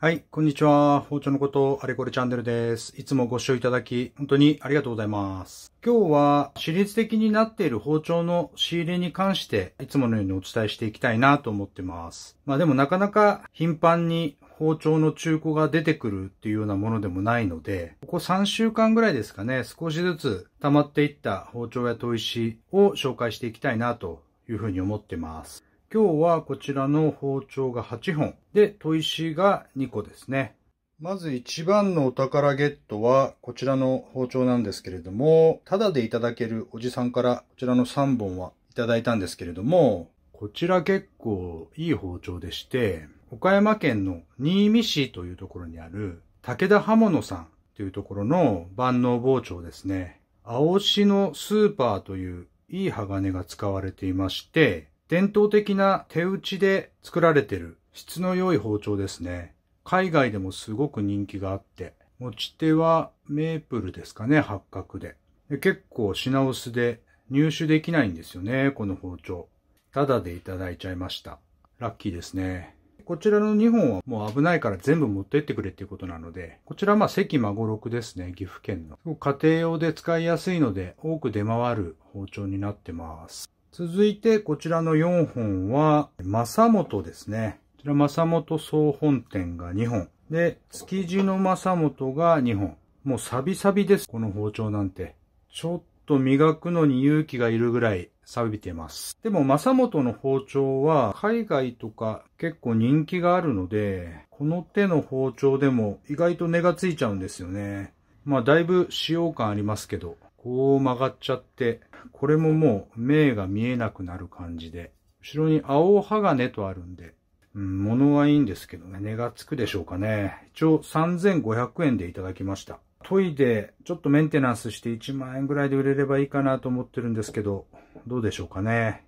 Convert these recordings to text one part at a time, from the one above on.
はい、こんにちは。包丁のこと、あれこれチャンネルです。いつもご視聴いただき、本当にありがとうございます。今日はシリーズ的になっている包丁の仕入れに関して、いつものようにお伝えしていきたいなと思ってます。まあでもなかなか頻繁に包丁の中古が出てくるっていうようなものでもないので、ここ3週間ぐらいですかね、少しずつ溜まっていった包丁や砥石を紹介していきたいなというふうに思ってます。今日はこちらの包丁が8本で砥石が2個ですねまず一番のお宝ゲットはこちらの包丁なんですけれども、タダでいただけるおじさんからこちらの3本はいただいたんですけれども、こちら結構いい包丁でして、岡山県の新見市というところにある武田刃物さんというところの万能包丁ですね。青しのスーパーといういい鋼が使われていまして、伝統的な手打ちで作られてる質の良い包丁ですね。海外でもすごく人気があって、持ち手はメープルですかね、八角で。で結構品薄で入手できないんですよね、この包丁。ただでいただいちゃいました。ラッキーですね。こちらの2本はもう危ないから全部持ってってくれっていうことなので、こちらまあ関孫六ですね、岐阜県の。家庭用で使いやすいので多く出回る包丁になってます。続いてこちらの4本は、正本ですね。こちら正本総本店が2本。で、築地の正本が2本。もうサビサビです。この包丁なんて。ちょっと磨くのに勇気がいるぐらい錆びてます。でも正本の包丁は海外とか結構人気があるので、この手の包丁でも意外と根がついちゃうんですよね。まあだいぶ使用感ありますけど、こう曲がっちゃってこれももう目が見えなくなる感じで、後ろに青鋼とあるんで、うん、物はいいんですけどね、値がつくでしょうかね。一応3500円でいただきました。トイで、ちょっとメンテナンスして1万円ぐらいで売れればいいかなと思ってるんですけど、どうでしょうかね。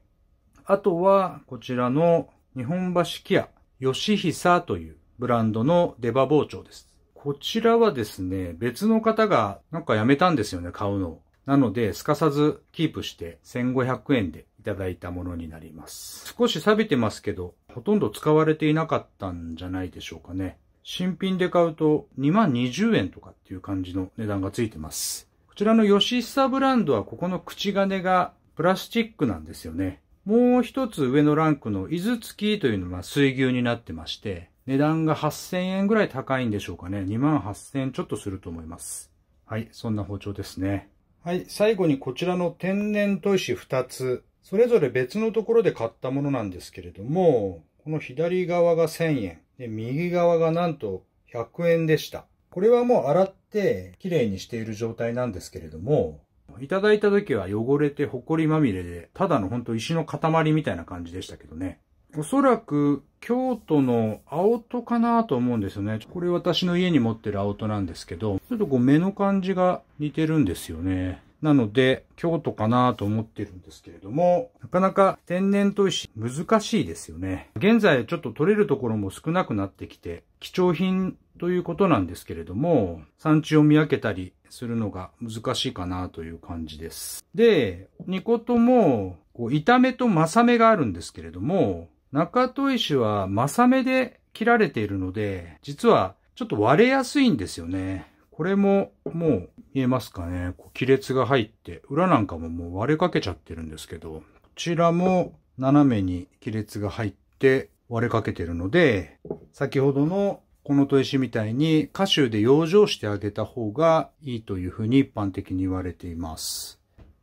あとは、こちらの日本橋キア、吉久というブランドの出刃包丁です。こちらはですね、別の方がなんかやめたんですよね、買うのを。なので、すかさずキープして1500円でいただいたものになります。少し錆びてますけど、ほとんど使われていなかったんじゃないでしょうかね。新品で買うと2万20円とかっていう感じの値段がついてます。こちらのヨシッサブランドはここの口金がプラスチックなんですよね。もう一つ上のランクの伊豆付きというのが水牛になってまして、値段が8000円ぐらい高いんでしょうかね。2万8000円ちょっとすると思います。はい、そんな包丁ですね。はい、最後にこちらの天然砥石2つ、それぞれ別のところで買ったものなんですけれども、この左側が1000円、で右側がなんと100円でした。これはもう洗って綺麗にしている状態なんですけれども、いただいた時は汚れてリまみれで、ただのほんと石の塊みたいな感じでしたけどね。おそらく京都の青戸かなと思うんですよね。これ私の家に持ってる青戸なんですけど、ちょっとこう目の感じが似てるんですよね。なので、京都かなと思ってるんですけれども、なかなか天然砥石難しいですよね。現在ちょっと取れるところも少なくなってきて、貴重品ということなんですけれども、産地を見分けたりするのが難しいかなという感じです。で、ニ個とも、こう、炒めとマサメがあるんですけれども、中戸石はサメで切られているので、実はちょっと割れやすいんですよね。これももう見えますかね。亀裂が入って、裏なんかももう割れかけちゃってるんですけど、こちらも斜めに亀裂が入って割れかけてるので、先ほどのこの砥石みたいに歌手で養生してあげた方がいいというふうに一般的に言われています。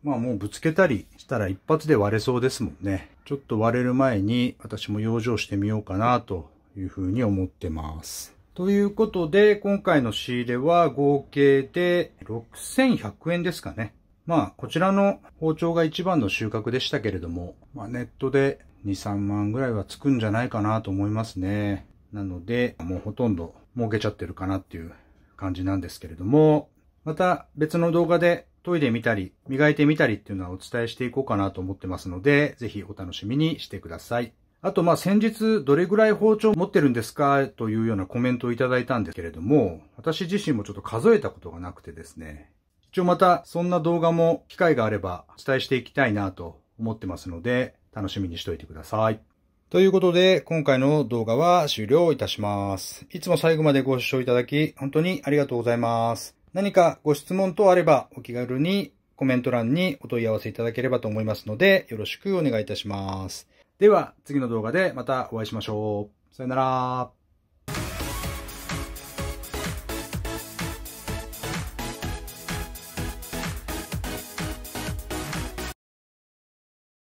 まあもうぶつけたりしたら一発で割れそうですもんね。ちょっと割れる前に私も養生してみようかなというふうに思ってます。ということで、今回の仕入れは合計で6100円ですかね。まあ、こちらの包丁が一番の収穫でしたけれども、まあ、ネットで2、3万ぐらいはつくんじゃないかなと思いますね。なので、もうほとんど儲けちゃってるかなっていう感じなんですけれども、また別の動画で研いでみたり、磨いてみたりっていうのはお伝えしていこうかなと思ってますので、ぜひお楽しみにしてください。あと、ま、先日、どれぐらい包丁持ってるんですかというようなコメントをいただいたんですけれども、私自身もちょっと数えたことがなくてですね、一応また、そんな動画も機会があればお伝えしていきたいなと思ってますので、楽しみにしておいてください。ということで、今回の動画は終了いたします。いつも最後までご視聴いただき、本当にありがとうございます。何かご質問等あればお気軽にコメント欄にお問い合わせいただければと思いますので、よろしくお願いいたします。では、次の動画でまたお会いしましょう。さよなら。